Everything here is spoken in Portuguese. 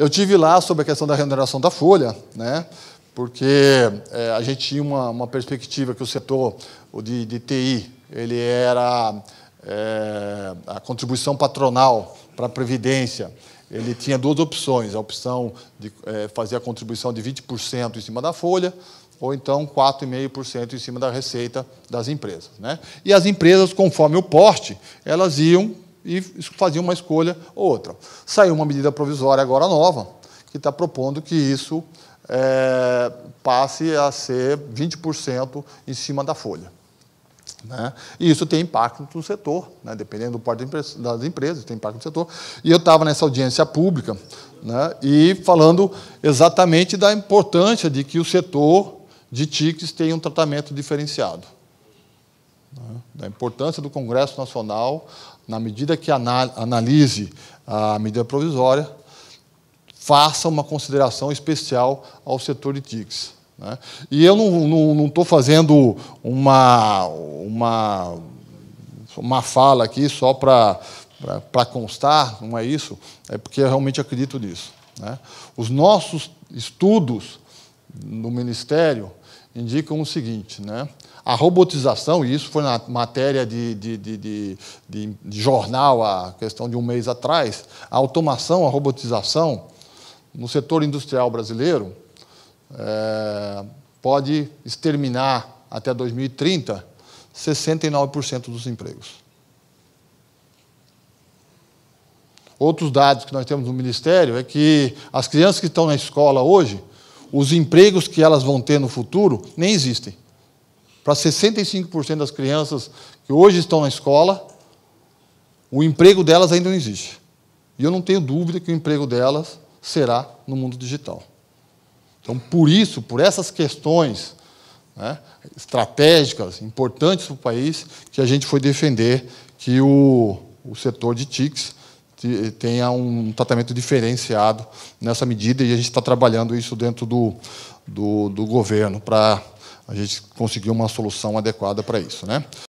Eu tive lá sobre a questão da remuneração da folha, né? porque é, a gente tinha uma, uma, perspectiva que o setor o de, de TI ele era é, a contribuição patronal para a Previdência. Ele tinha duas opções, a opção de é, fazer a contribuição de 20% em cima da folha, ou então 4,5% em cima da receita das empresas. Né? E as empresas, conforme o porte, elas iam e fazia uma escolha ou outra. Saiu uma medida provisória agora nova, que está propondo que isso é, passe a ser 20% em cima da folha. Né? E isso tem impacto no setor, né? dependendo do porte das empresas, tem impacto no setor. E eu estava nessa audiência pública né? e falando exatamente da importância de que o setor de TICs tenha um tratamento diferenciado né, da importância do Congresso Nacional na medida que analise a medida provisória, faça uma consideração especial ao setor de TICs. Né? E eu não estou fazendo uma, uma, uma fala aqui só para constar, não é isso, é porque eu realmente acredito nisso. Né? Os nossos estudos no Ministério indicam o seguinte, né? A robotização, e isso foi na matéria de, de, de, de, jornal a questão de um mês atrás, a automação, a robotização no setor industrial brasileiro é, pode exterminar até 2030 69% dos empregos. Outros dados que nós temos no Ministério é que as crianças que estão na escola hoje, os empregos que elas vão ter no futuro nem existem. Para 65% das crianças que hoje estão na escola, o emprego delas ainda não existe. E eu não tenho dúvida que o emprego delas será no mundo digital. Então, por isso, por essas questões né, estratégicas importantes para o país, que a gente foi defender que o, o setor de TICs tenha um tratamento diferenciado nessa medida e a gente está trabalhando isso dentro do, do, do governo para a gente conseguir uma solução adequada para isso. Né?